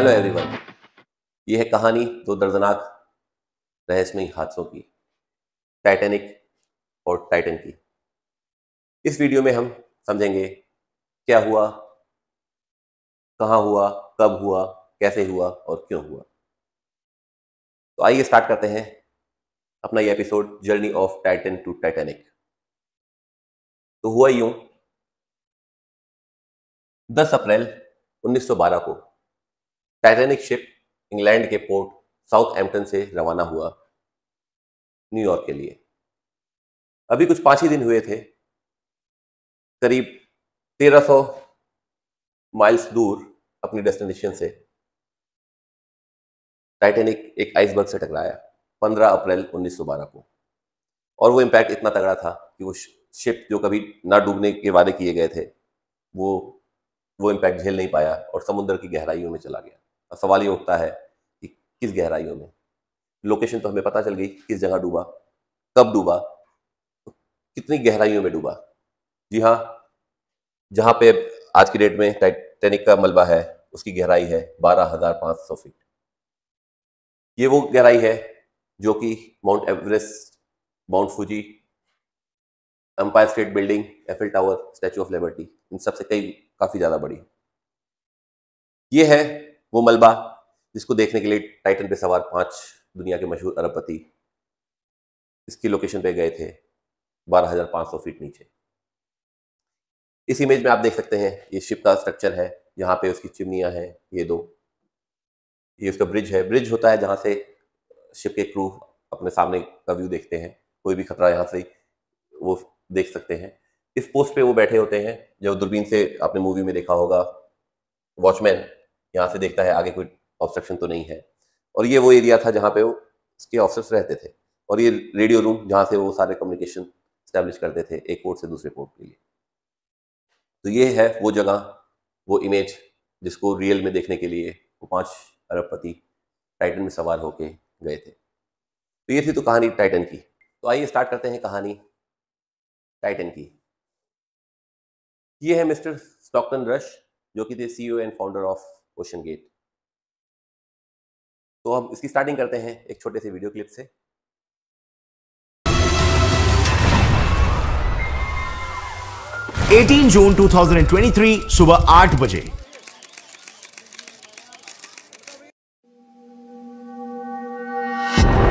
Hello everyone ये है कहानी दो दर्दनाक रहस्यमयी हादसों की टाइटैनिक और टाइटन की इस वीडियो में हम समझेंगे क्या हुआ कहाँ हुआ कब हुआ कैसे हुआ और क्यों हुआ तो आइए स्टार्ट करते हैं अपना ये episode journey of Titan to Titanic तो हुआ यूं 10 अप्रैल 1912 को टाइटेनिक शिप इंग्लैंड के पोर्ट साउथ एम्पटन से रवाना हुआ न्यूयॉर्क के लिए अभी कुछ पाँच ही दिन हुए थे करीब 1300 माइल्स दूर अपनी डेस्टिनेशन से टाइटेनिक एक आइसबर्ग से टकराया 15 अप्रैल 1912 को और वो इम्पैक्ट इतना तगड़ा था कि वो शिप जो कभी ना डूबने के वादे किए गए थे वो वो इम्पैक्ट झेल नहीं पाया और समुद्र की गहराइयों में चला गया सवाल ये उठता है कि किस गहराइयों में लोकेशन तो हमें पता चल गई किस जगह डूबा कब डूबा तो कितनी गहराइयों में डूबा जी हाँ जहाँ पे आज की डेट में टाइटेनिक का मलबा है उसकी गहराई है बारह हजार पाँच सौ फीट ये वो गहराई है जो कि Mount Everest Mount Fuji Empire State Building Eiffel Tower Statue of Liberty इन सबसे कई काफ़ी ज़्यादा बड़ी ये है वो मलबा जिसको देखने के लिए टाइटन पे सवार पांच दुनिया के मशहूर अरबपति इसकी लोकेशन पे गए थे 12,500 फीट नीचे इस इमेज में आप देख सकते हैं ये शिप का स्ट्रक्चर है यहाँ पे उसकी चिमनियाँ हैं ये दो ये उसका ब्रिज है ब्रिज होता है जहाँ से शिप के क्रू अपने सामने का व्यू देखते हैं कोई भी खतरा यहाँ से वो देख सकते हैं इस पोस्ट पे वो बैठे होते हैं जब दूरबीन से आपने मूवी में देखा होगा वॉचमैन यहाँ से देखता है आगे कोई ऑब्स्ट्रक्शन तो नहीं है और ये वो एरिया था जहाँ पे वो उसके ऑफिसर्स रहते थे और ये रेडियो रूम जहाँ से वो सारे कम्युनिकेशन स्टैब्लिश करते थे एक पोर्ट से दूसरे पोर्ट के लिए तो ये है वो जगह वो इमेज जिसको रियल में देखने के लिए वो पाँच अरबपति टाइटन में सवार होके गए थे तो ये थी तो कहानी टाइटन की तो आइए स्टार्ट करते हैं कहानी टाइटन की ये है मिस्टर स्टॉकटन रश जो कि थे C and founder of OceanGate तो हम इसकी स्टार्टिंग करते हैं एक छोटे से वीडियो क्लिप से एटीन जून 2023 सुबह आठ बजे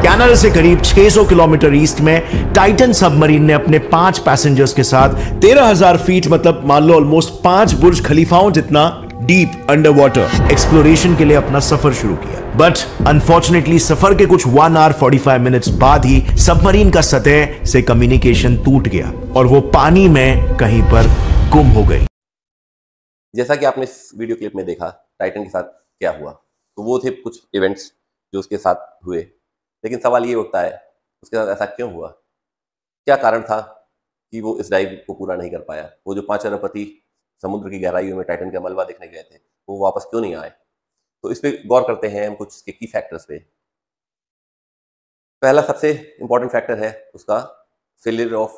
कैनल से करीब 600 किलोमीटर ईस्ट में टाइटन सबमरीन ने अपने पांच पैसेंजर्स के साथ 13,000 फीट मतलब मान लो ऑलमोस्ट पांच बुर्ज खलीफाओं जितना डीप अंडर वाटर एक्सप्लोरेशन के लिए अपना सफर शुरू किया बट अनफॉर्चुनेटली सफर के कुछ one hour forty five minute बाद ही सबमरीन का सतह से कम्युनिकेशन टूट गया और वो पानी में कहीं पर गुम हो गई जैसा कि आपने इस वीडियो क्लिप में देखा टाइटन के साथ क्या हुआ तो वो थे कुछ इवेंट्स जो उसके साथ हुए लेकिन सवाल ये उठता है उसके साथ ऐसा क्यों हुआ क्या कारण था कि वो इस डाइव को पूरा नहीं कर पाया वो जो पांच अरबपति समुद्र की गहराइयों में टाइटन का मलबा देखने गए थे वो वापस क्यों नहीं आए तो इस पर गौर करते हैं हम कुछ इसके की फैक्टर्स पे पहला सबसे इंपॉर्टेंट फैक्टर है उसका failure of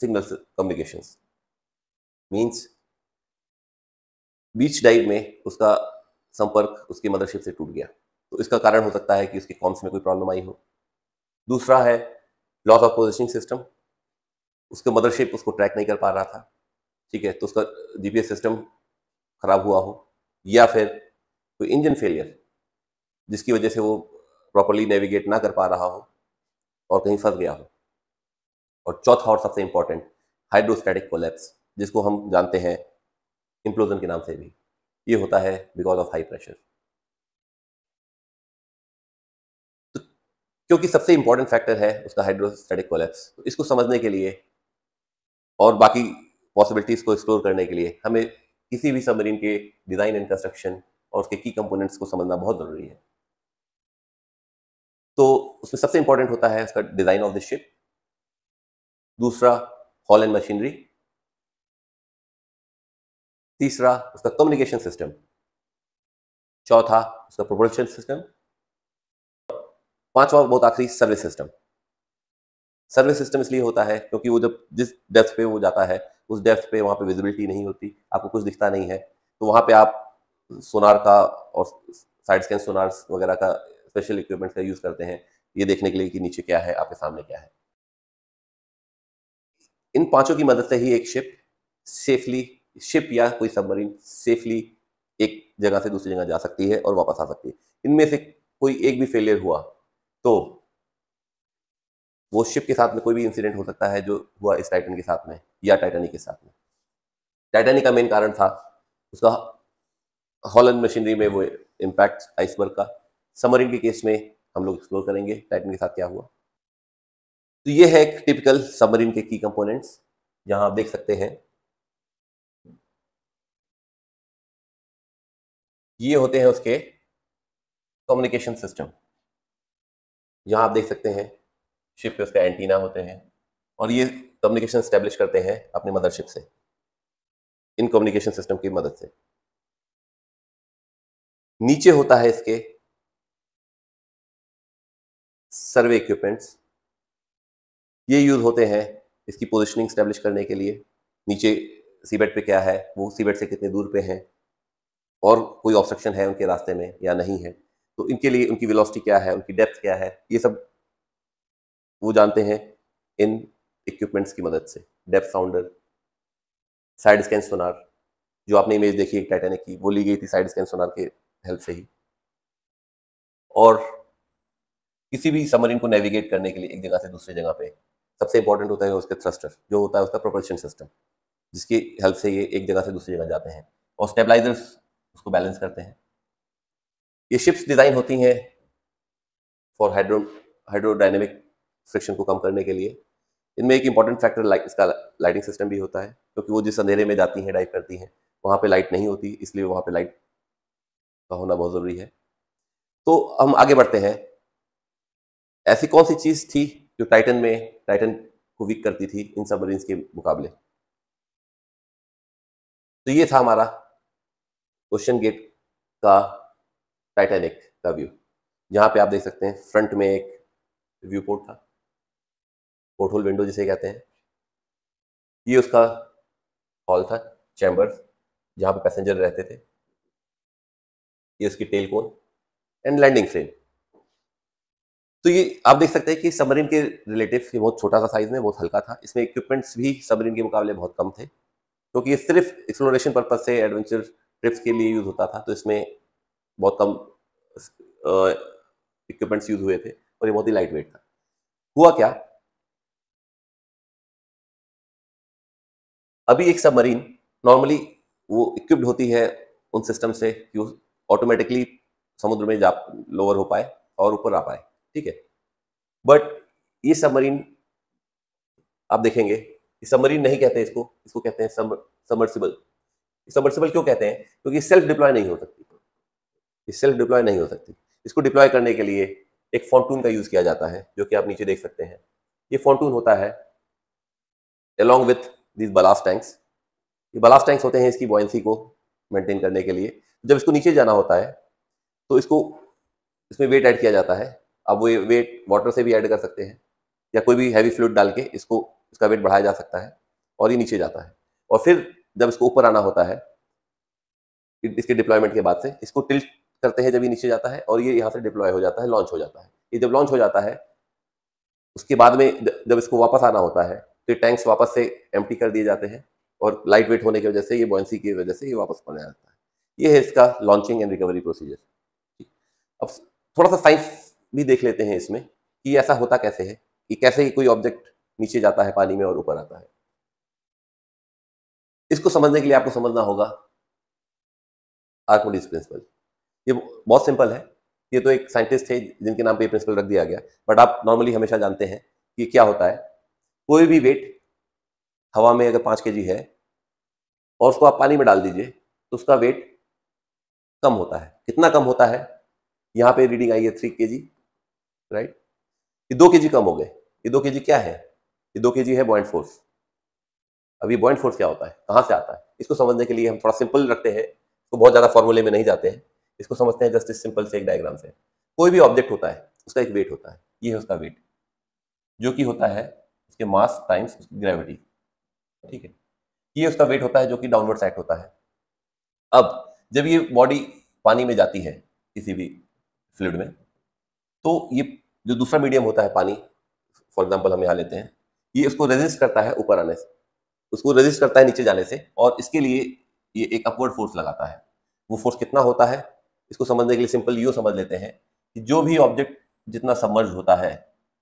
signal communication means बीच डाइव में उसका संपर्क उसकी मदरशिप से टूट गया तो इसका कारण हो सकता है कि उसके कॉम्स में कोई प्रॉब्लम आई हो दूसरा है लॉस ऑफ पोजिशनिंग सिस्टम उसका मदरशिप उसको ट्रैक नहीं कर पा रहा था ठीक है तो उसका जीपीएस सिस्टम खराब हुआ हो या फिर कोई इंजन फेलियर जिसकी वजह से वो प्रॉपरली नेविगेट ना कर पा रहा हो और कहीं फंस गया हो और चौथा और सबसे इम्पॉर्टेंट हाइड्रोस्टैटिक कोलेप्स जिसको हम जानते हैं इम्प्लोजन के नाम से भी ये होता है बिकॉज ऑफ हाई प्रेशर तो क्योंकि सबसे इंपॉर्टेंट फैक्टर है उसका हाइड्रोस्टैटिक कोलेप्स तो इसको समझने के लिए और बाकी पॉसिबिलिटीज़ को एक्सप्लोर करने के लिए हमें किसी भी सबमरीन के डिज़ाइन एंड कंस्ट्रक्शन और उसके की कंपोनेंट्स को समझना बहुत ज़रूरी है तो उसमें सबसे इंपॉर्टेंट होता है उसका डिज़ाइन ऑफ द शिप दूसरा हॉल एंड मशीनरी तीसरा उसका कम्युनिकेशन सिस्टम चौथा उसका प्रोपोर्शन सिस्टम पांचवा बहुत आखिरी सर्विस सिस्टम सर्विस सिस्टम इसलिए होता है क्योंकि वो जब जिस डेप्थ पे वो जाता है उस डेप्थ पे वहाँ पे विजिबिलिटी नहीं होती आपको कुछ दिखता नहीं है तो वहाँ पे आप सोनार का और साइड स्कैन सोनार वगैरह का स्पेशल इक्विपमेंट का यूज़ करते हैं ये देखने के लिए कि नीचे क्या है आपके सामने क्या है इन पांचों की मदद से ही एक शिप सेफली शिप या कोई सबमरीन सेफली एक जगह से दूसरी जगह जा सकती है और वापस आ सकती है इनमें से कोई एक भी फेलियर हुआ तो वो शिप के साथ में कोई भी इंसिडेंट हो सकता है जो हुआ इस टाइटन के साथ में या टाइटनिक के साथ में टाइटनिक का मेन कारण था उसका हॉलैंड मशीनरी में वो इम्पैक्ट आइसबर्ग का समरिंग के केस में हम लोग एक्सप्लोर करेंगे टाइटन के साथ क्या हुआ तो ये है एक टिपिकल समरिंग के की कंपोनेंट्स जहां आप देख सकते हैं ये होते हैं उसके कम्युनिकेशन सिस्टम यहां आप देख सकते हैं शिप पे उसके एंटीना होते हैं और ये कम्युनिकेशन स्टेब्लिश करते हैं अपने मदरशिप से इन कम्युनिकेशन सिस्टम की मदद से नीचे होता है इसके सर्वे इक्विपमेंट्स ये यूज होते हैं इसकी पोजिशनिंग स्टैब्लिश करने के लिए नीचे सीबेट पे क्या है वो सीबेट से कितने दूर पे हैं और कोई ऑब्स्ट्रक्शन है उनके रास्ते में या नहीं है तो इनके लिए उनकी वेलोसिटी क्या है उनकी डेप्थ क्या है ये सब वो जानते हैं इन इक्विपमेंट्स की मदद से depth sounder side scan sonar जो आपने इमेज देखी है टाइटेनिक की वो ली गई थी साइड स्कैन सोनार के हेल्प से ही और किसी भी समरीन को नेविगेट करने के लिए एक जगह से दूसरी जगह पे सबसे इंपॉर्टेंट होता है उसके थ्रस्टर जो होता है उसका प्रोपल्शन सिस्टम जिसकी हेल्प से ये एक जगह से दूसरी जगह जाते हैं और स्टेबलाइजर्स उसको बैलेंस करते हैं ये शिप्स डिज़ाइन होती हैं फॉर हाइड्रो हाइड्रोडाइनमिक फ्रिक्शन को कम करने के लिए इनमें एक इंपॉर्टेंट फैक्टर लाइक इसका लाइटिंग सिस्टम भी होता है क्योंकि वो जिस अंधेरे में जाती हैं डाइव करती हैं वहाँ पे लाइट नहीं होती इसलिए वहाँ पे लाइट का होना बहुत ज़रूरी है तो हम आगे बढ़ते हैं ऐसी कौन सी चीज़ थी जो टाइटन में टाइटन को वीक करती थी इन सब के मुकाबले तो ये था हमारा क्वेश्चन गेट का टाइटेनिक का व्यू यहाँ पे आप देख सकते हैं फ्रंट में एक व्यू पोर्ट था पोर्टोल विंडो जिसे कहते हैं ये उसका हॉल था चैम्बर जहाँ पे पैसेंजर रहते थे ये उसकी tail cone and landing frame तो ये आप देख सकते हैं कि सबमरीन के रिलेटिव ये बहुत छोटा सा साइज में बहुत हल्का था इसमें इक्विपमेंट्स भी सबमरीन के मुकाबले बहुत कम थे क्योंकि तो ये सिर्फ एक्सप्लोरेशन पर्पज से एडवेंचर ट्रिप्स के लिए यूज़ होता था तो इसमें बहुत कम इक्विपमेंट्स यूज़ हुए थे और ये बहुत ही लाइट वेट था हुआ क्या अभी एक सबमरीन नॉर्मली वो इक्विप्ड होती है उन सिस्टम से कि वो ऑटोमेटिकली समुद्र में जा लोअर हो पाए और ऊपर आ पाए ठीक है बट ये सबमरीन आप देखेंगे सबमरीन नहीं कहते इसको इसको कहते हैं सबमर्सिबल सबमर्सिबल क्यों कहते हैं क्योंकि सेल्फ डिप्लॉय नहीं हो सकती ये सेल्फ डिप्लॉय नहीं हो सकती इसको डिप्लॉय करने के लिए एक फॉन्टून का यूज़ किया जाता है जो कि आप नीचे देख सकते हैं ये फॉन्टून होता है along with this ballast tanks ये बलास्ट टैंक्स होते हैं इसकी बॉयंसी को मेंटेन करने के लिए जब इसको नीचे जाना होता है तो इसको इसमें वेट ऐड किया जाता है अब वो वेट वाटर से भी ऐड कर सकते हैं या कोई भी हैवी फ्लूड डाल के इसको इसका वेट बढ़ाया जा सकता है और ये नीचे जाता है और फिर जब इसको ऊपर आना होता है इसके डिप्लॉयमेंट के बाद से इसको टिल्ट करते हैं जब ये नीचे जाता है और ये यहाँ से डिप्लॉय हो जाता है लॉन्च हो जाता है ये जब लॉन्च हो जाता है उसके बाद में जब इसको वापस आना होता है तो टैंक्स वापस से एम कर दिए जाते हैं और लाइट वेट होने की वजह से ये बॉयसी की वजह से ये वापस बनाया जाता है ये है इसका लॉन्चिंग एंड रिकवरी प्रोसीजर अब थोड़ा सा साइंस भी देख लेते हैं इसमें कि ऐसा होता कैसे है कि कैसे कोई ऑब्जेक्ट नीचे जाता है पानी में और ऊपर आता है इसको समझने के लिए आपको समझना होगा आर्कोडिस प्रिंसिपल ये बहुत सिंपल है ये तो एक साइंटिस्ट है जिनके नाम पे ये प्रिंसिपल रख दिया गया बट आप नॉर्मली हमेशा जानते हैं कि क्या होता है कोई भी वेट हवा में अगर पाँच के है और उसको आप पानी में डाल दीजिए तो उसका वेट कम होता है कितना कम होता है यहाँ पे रीडिंग आई है थ्री के राइट ये दो के कम हो गए ये दो के क्या है ये दो के है बॉइंट फोर्स अभी बॉइंट फोर्स क्या होता है कहाँ से आता है इसको समझने के लिए हम थोड़ा सिंपल रखते हैं इसको बहुत ज़्यादा फॉर्मूले में नहीं जाते हैं इसको समझते हैं जस्ट इस सिंपल से एक डायग्राम से कोई भी ऑब्जेक्ट होता है उसका एक वेट होता है ये है उसका वेट जो कि होता है उसके मास टाइम्स उसकी ग्रेविटी ठीक है ये उसका वेट होता है जो कि डाउनवर्ड साइड होता है अब जब ये बॉडी पानी में जाती है किसी भी फ्लूड में तो ये जो दूसरा मीडियम होता है पानी फॉर एग्जाम्पल हम यहाँ लेते हैं ये उसको रेजिस्ट करता है ऊपर आने से उसको रेजिस्ट करता है नीचे जाने से और इसके लिए ये एक अपवर्ड फोर्स लगाता है वो फोर्स कितना होता है इसको समझने के लिए सिंपल यू समझ लेते हैं कि जो भी ऑब्जेक्ट जितना सबमर्ज होता है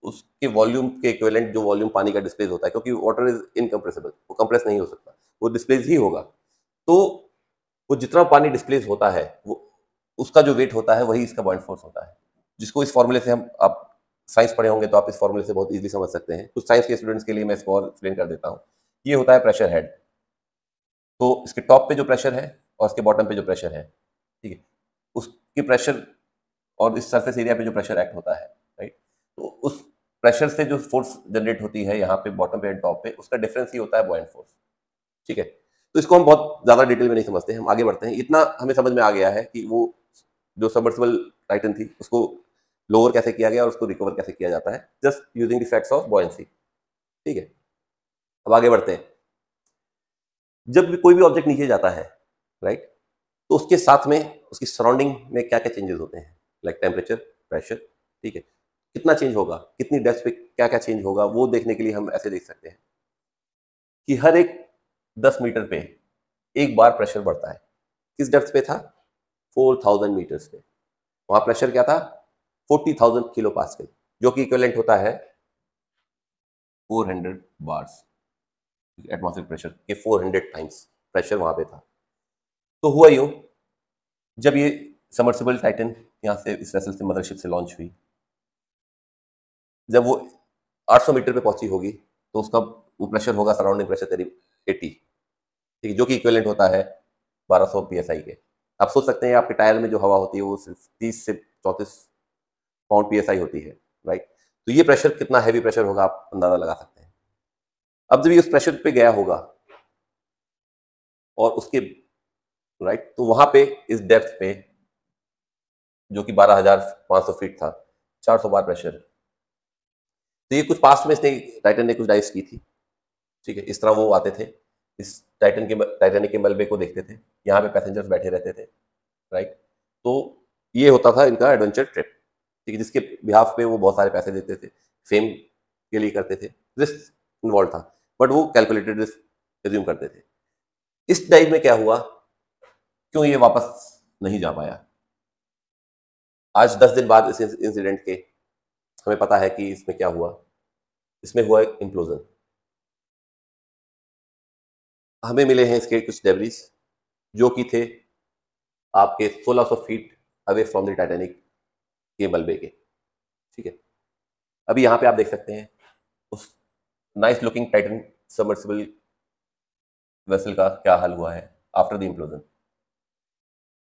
उसके वॉल्यूम के इक्वेलेंट जो वॉल्यूम पानी का डिस्प्लेस होता है क्योंकि वाटर इज इनकम्प्रेसिबल वो कंप्रेस नहीं हो सकता वो डिस्प्लेस ही होगा तो वो जितना पानी डिस्प्लेस होता है वो उसका जो वेट होता है वही इसका बॉइंट फोर्स होता है जिसको इस फॉर्मूले से हम आप साइंस पढ़े होंगे तो आप इस फॉर्मूले से बहुत ईजिली समझ सकते हैं कुछ साइंस के स्टूडेंट्स के लिए मैं इसको और एक्सप्लेन कर देता हूँ ये होता है प्रेशर हेड तो इसके टॉप पे जो प्रेशर है और इसके बॉटम पे जो प्रेशर है ठीक है उसके प्रेशर और इस सरफेस एरिया पे जो प्रेशर एक्ट होता है राइट तो उस प्रेशर से जो फोर्स जनरेट होती है यहाँ पे बॉटम पे एंड टॉप पे उसका डिफरेंस ही होता है बॉइंट फोर्स ठीक है तो इसको हम बहुत ज़्यादा डिटेल में नहीं समझते हम आगे बढ़ते हैं इतना हमें समझ में आ गया है कि वो जो सबर्सिबल टाइटन थी उसको लोअर कैसे किया गया और उसको रिकवर कैसे किया जाता है just using the of buoyancy ठीक है अब आगे बढ़ते हैं जब भी कोई भी ऑब्जेक्ट नीचे जाता है राइट तो उसके साथ में उसकी सराउंडिंग में क्या क्या चेंजेस होते हैं लाइक टेम्परेचर प्रेशर ठीक है कितना चेंज होगा कितनी डेस्क पे क्या क्या चेंज होगा वो देखने के लिए हम ऐसे देख सकते हैं कि हर एक दस मीटर पे एक बार प्रेशर बढ़ता है किस डेप्थ पे था फोर थाउजेंड मीटर्स पे वहां प्रेशर क्या था फोर्टी थाउजेंड किलो पास जो कि इक्वलेंट होता है four hundred bars atmosphere pressure के फोर हंड्रेड टाइम्स प्रेशर वहां पे था तो हुआ यू जब ये समर्सिबल टाइटन यहाँ से इस वेसल से मदरशिप से लॉन्च हुई जब वो 800 मीटर पे पहुंची होगी तो उसका वो प्रेशर होगा सराउंडिंग प्रेशर करीब 80 ठीक है जो कि इक्वलेंट होता है 1200 सौ पी के आप सोच सकते हैं आपके टायर में जो हवा होती है वो सिर्फ तीस से चौंतीस पाउंड पी होती है राइट तो ये प्रेशर कितना हैवी प्रेशर होगा आप अंदाजा लगा सकते हैं अब जब ये उस प्रेशर पर गया होगा और उसके राइट तो वहां पे इस डेप्थ पे जो कि 12,500 फीट था 400 बार प्रेशर तो ये कुछ पास्ट में इसने टाइटन ने कुछ डाइस की थी ठीक है इस तरह वो आते थे इस टाइटन के टाइटनिक के मलबे को देखते थे यहाँ पे पैसेंजर्स बैठे रहते थे राइट तो ये होता था इनका एडवेंचर ट्रिप ठीक है जिसके बिहाफ पे वो बहुत सारे पैसे देते थे फेम के लिए करते थे रिस्क इन्वॉल्व था बट वो कैलकुलेटेड रिस्क रिज्यूम करते थे इस डाइव में क्या हुआ क्यों ये वापस नहीं जा पाया आज दस दिन बाद इस इंसिडेंट के हमें पता है कि इसमें क्या हुआ इसमें हुआ एक इम्प्लोजन हमें मिले हैं इसके कुछ डेबरीज जो कि थे आपके 1600 feet away from the Titanic के मलबे के ठीक है अभी यहाँ पे आप देख सकते हैं उस nice looking Titan submersible vessel का क्या हाल हुआ है आफ्टर द इम्प्लोजन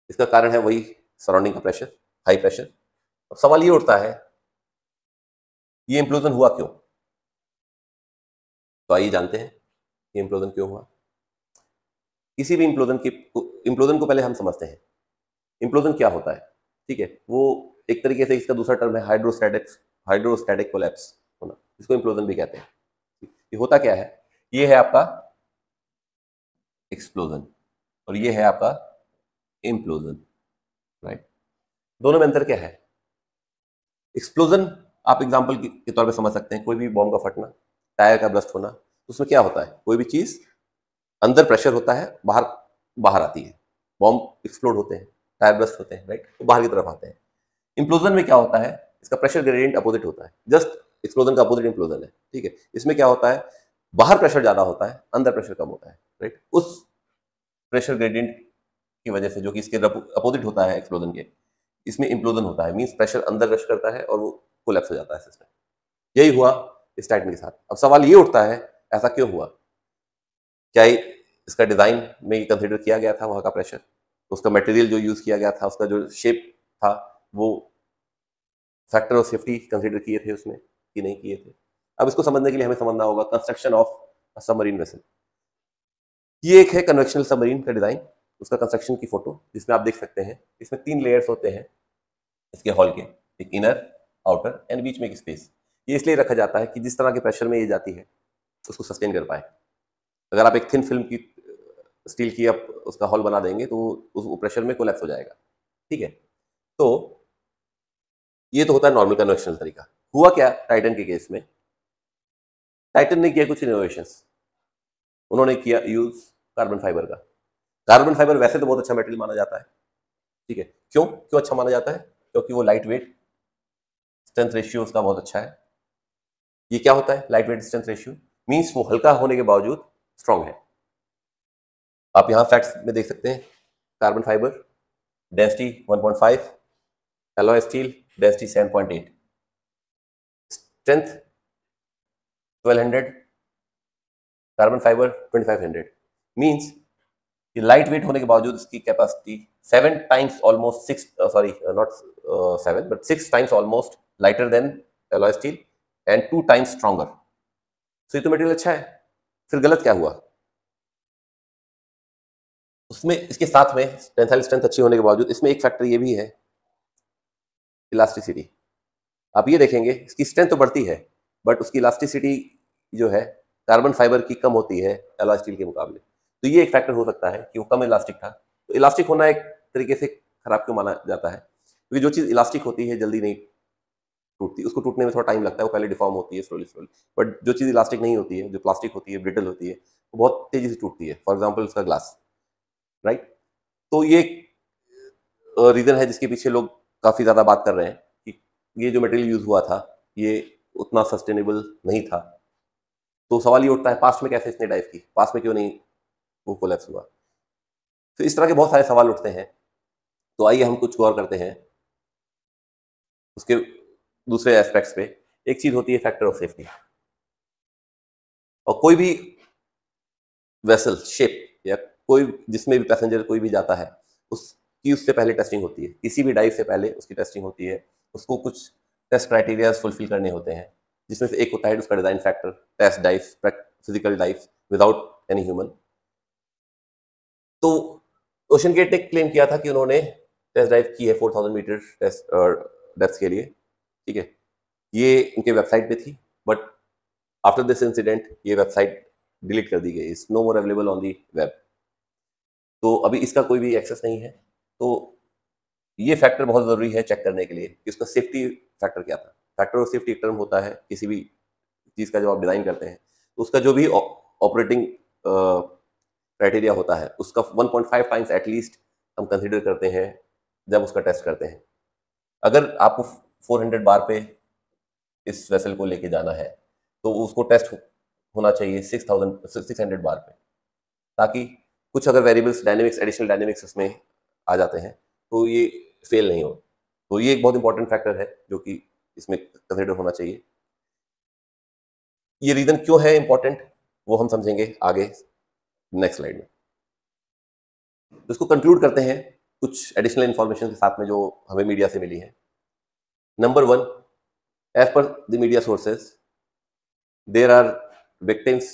इसका कारण है वही सराउंडिंग का प्रेशर हाई प्रेशर अब सवाल ये उठता है ये इंप्लोजन हुआ क्यों तो आइए जानते हैं ये इंप्लोजन क्यों हुआ किसी भी इंप्लोजन के इंप्लोजन को पहले हम समझते हैं इंप्लोजन क्या होता है ठीक है वो एक तरीके से इसका दूसरा टर्म है हाइड्रोस्टैटिक्स हाइड्रोस्टैटिक कोलैप्स होना इसको इंप्लोजन भी कहते हैं ये होता क्या है ये है आपका एक्सप्लोजन और ये है आपका इंप्लोजन राइट दोनों में अंतर क्या है एक्सप्लोजन आप एग्जाम्पल के तौर पर समझ सकते हैं कोई भी बॉम्ब का फटना टायर का ब्लस्ट होना तो उसमें क्या होता है कोई भी चीज़ अंदर प्रेशर होता है बाहर बाहर आती है बॉम्ब एक्सप्लोड होते हैं टायर ब्लस्ट होते हैं राइट तो बाहर की तरफ आते हैं इम्प्लोजन में क्या होता है इसका प्रेशर ग्रेडियंट अपोजिट होता है जस्ट एक्सप्लोजन का अपोजिट इम्प्लोजन है ठीक है इसमें क्या होता है बाहर प्रेशर ज़्यादा होता है अंदर प्रेशर कम होता है राइट उस प्रेशर ग्रेडियंट की वजह से जो कि इसके अपोजिट होता है एक्सप्लोजन के इसमें इम्प्लोजन होता है मीन्स प्रेशर अंदर रश करता है और वो कोलेप्स हो जाता है सिस्टम यही हुआ स्टैटिन के साथ अब सवाल ये उठता है ऐसा क्यों हुआ क्या इसका डिज़ाइन में कंसिडर किया गया था वहाँ का प्रेशर उसका मटेरियल जो यूज़ किया गया था उसका जो शेप था वो फैक्टर ऑफ सेफ्टी कंसिडर किए थे उसमें कि नहीं किए थे अब इसको समझने के लिए हमें समझना होगा कंस्ट्रक्शन ऑफ सबमरीन वेसल ये एक है कन्वेक्शनल सबमरीन का डिज़ाइन उसका कंस्ट्रक्शन की फोटो जिसमें आप देख सकते हैं इसमें तीन लेयर्स होते हैं इसके हॉल के एक इनर आउटर एंड बीच में एक स्पेस ये इसलिए रखा जाता है कि जिस तरह के प्रेशर में ये जाती है उसको सस्टेन कर पाए अगर आप एक थिन फिल्म की स्टील की आप उसका हॉल बना देंगे तो उस प्रेशर में कोलेप्स हो जाएगा ठीक है तो ये तो होता है नॉर्मल कन्वेक्शनल तरीका हुआ क्या टाइटन के केस में टाइटन ने किया कुछ इनोवेशन उन्होंने किया यूज कार्बन फाइबर का कार्बन फाइबर वैसे तो बहुत अच्छा मेटेरियल माना जाता है ठीक है क्यों क्यों अच्छा माना जाता है क्योंकि वो लाइट वेट स्ट्रेंथ रेशियो उसका बहुत अच्छा है ये क्या होता है light weight strength ratio means वो हल्का होने के बावजूद स्ट्रांग है आप यहाँ फैक्ट्स में देख सकते हैं carbon fibre density 1.5 point five alloy steel density 7.8 strength 1200 carbon fibre 2500 means ये लाइट वेट होने के बावजूद इसकी capacity seven times almost six sorry not seven but six times almost lighter than alloy steel and two times stronger so ये तो material अच्छा है फिर गलत क्या हुआ उसमें इसके साथ में टेंसाइल स्ट्रेंथ अच्छी होने के बावजूद इसमें एक फैक्टर ये भी है इलास्टिसिटी आप ये देखेंगे इसकी स्ट्रेंथ तो बढ़ती है बट उसकी इलास्टिसिटी जो है कार्बन फाइबर की कम होती है एलॉय स्टील के मुकाबले तो ये एक फैक्टर हो सकता है कि वो कम इलास्टिक था तो इलास्टिक होना एक तरीके से खराब क्यों माना जाता है क्योंकि तो जो चीज़ इलास्टिक होती है जल्दी नहीं टूटती है उसको टूटने में थोड़ा टाइम लगता है वो पहले डिफॉर्म होती है स्लोली स्लोली बट जो चीज़ इलास्टिक नहीं होती है जो प्लास्टिक होती है ब्रिटल होती है वो बहुत तेज़ी से टूटती है फॉर एग्जाम्पल उसका ग्लास राइट right? तो ये रीज़न है जिसके पीछे लोग काफ़ी ज़्यादा बात कर रहे हैं कि ये जो मटेरियल यूज़ हुआ था ये उतना सस्टेनेबल नहीं था तो सवाल ये उठता है पास्ट में कैसे इसने डाइव की पास्ट में क्यों नहीं वो कोलेप्स हुआ तो इस तरह के बहुत सारे सवाल उठते हैं तो आइए हम कुछ गौर करते हैं उसके दूसरे एस्पेक्ट्स पे एक चीज होती है फैक्टर ऑफ सेफ्टी और कोई भी वेसल शिप या कोई जिसमें भी पैसेंजर कोई भी जाता है उसकी उससे पहले टेस्टिंग होती है किसी भी डाइव से पहले उसकी टेस्टिंग होती है उसको कुछ टेस्ट क्राइटेरिया फुलफिल करने होते हैं जिसमें से एक होता है उसका design factor test dive physical dive without any human तो ओशन गेट ने क्लेम किया था कि उन्होंने टेस्ट ड्राइव की है four thousand metre test depth के लिए ठीक है ये इनके वेबसाइट पे थी बट आफ्टर दिस इंसिडेंट ये वेबसाइट डिलीट कर दी गई it's no more available on the web तो अभी इसका कोई भी एक्सेस नहीं है तो ये फैक्टर बहुत ज़रूरी है चेक करने के लिए कि इसका सेफ्टी फैक्टर क्या था फैक्टर ऑफ सेफ्टी टर्म होता है किसी भी चीज़ का जब आप डिज़ाइन करते हैं तो उसका जो भी ऑपरेटिंग क्राइटेरिया होता है उसका 1.5 टाइम्स एटलीस्ट हम कंसिडर करते हैं जब उसका टेस्ट करते हैं अगर आपको 400 बार पे इस वेसल को लेके जाना है तो उसको टेस्ट होना चाहिए 6000 600 बार पे ताकि कुछ अगर वेरिएबल्स डायनेमिक्स एडिशनल डायनेमिक्स इसमें आ जाते हैं तो ये फेल नहीं हो तो ये एक बहुत इंपॉर्टेंट फैक्टर है जो कि इसमें कंसिडर होना चाहिए ये रीज़न क्यों है इंपॉर्टेंट वो हम समझेंगे आगे नेक्स्ट स्लाइड में तो इसको कंक्लूड करते हैं कुछ एडिशनल इन्फॉर्मेशन के साथ में जो हमें मीडिया से मिली है Number one, as per the media sources, there are victims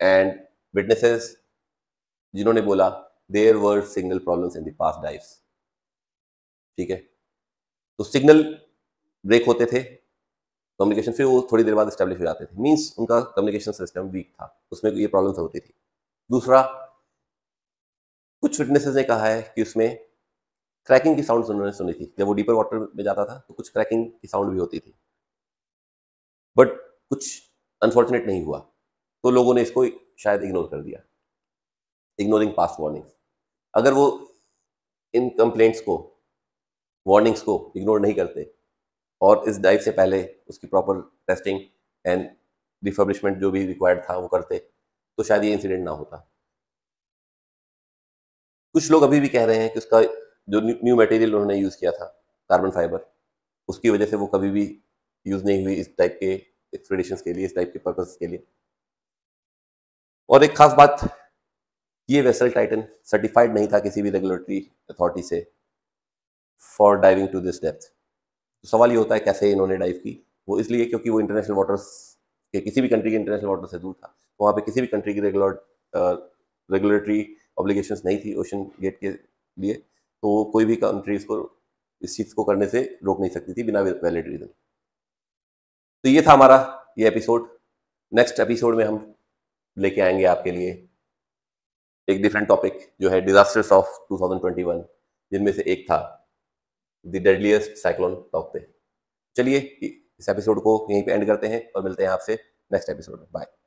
and witnesses जिन्होंने बोला there were signal problem in दास्ट पास्ट ठीक है तो सिग्नल ब्रेक होते थे कम्युनिकेशन फिर वो थोड़ी देर बाद स्टेब्लिश हो जाते थे मींस उनका कम्युनिकेशन सिस्टम वीक था उसमें ये प्रॉब्लम्स होती थी दूसरा कुछ विटनेसेस ने कहा है कि उसमें क्रैकिंग की साउंड उन्होंने सुनी थी जब वो डीपर वाटर में जाता था तो कुछ क्रैकिंग की साउंड भी होती थी बट कुछ अनफॉर्चुनेट नहीं हुआ तो लोगों ने इसको शायद इग्नोर कर दिया इग्नोरिंग पास्ट वार्निंग्स अगर वो इन कंप्लेंट्स को वार्निंग्स को इग्नोर नहीं करते और इस डाइव से पहले उसकी प्रॉपर टेस्टिंग एंड रिफर्बिशमेंट जो भी रिक्वायर्ड था वो करते तो शायद ये इंसिडेंट ना होता कुछ लोग अभी भी कह रहे हैं कि उसका जो न्यू मटेरियल उन्होंने यूज़ किया था कार्बन फाइबर उसकी वजह से वो कभी भी यूज़ नहीं हुई इस टाइप के एक्सपेडिशन के लिए इस टाइप के पर्पज के लिए और एक ख़ास बात ये वेसल टाइटन सर्टिफाइड नहीं था किसी भी रेगुलेटरी अथॉरिटी से for diving to this depth तो सवाल ये होता है कैसे इन्होंने डाइव की वो इसलिए क्योंकि वो इंटरनेशनल वाटर्स के किसी भी कंट्री के इंटरनेशनल वाटर से दूर था तो वहाँ पे किसी भी कंट्री की रेगुलेटरी ऑब्लिगेशंस uh, नहीं थी ओशन गेट के लिए तो कोई भी कंट्री इसको इस चीज़ को करने से रोक नहीं सकती थी बिना वैलिड रीज़न तो ये था हमारा ये एपिसोड नेक्स्ट एपिसोड में हम लेके आएंगे आपके लिए एक डिफरेंट टॉपिक जो है डिजास्टर्स ऑफ 2021 जिनमें से एक था द डेडलीस्ट साइक्लोन टॉक पे चलिए इस एपिसोड को यहीं पे एंड करते हैं और मिलते हैं आपसे नेक्स्ट एपिसोड में बाय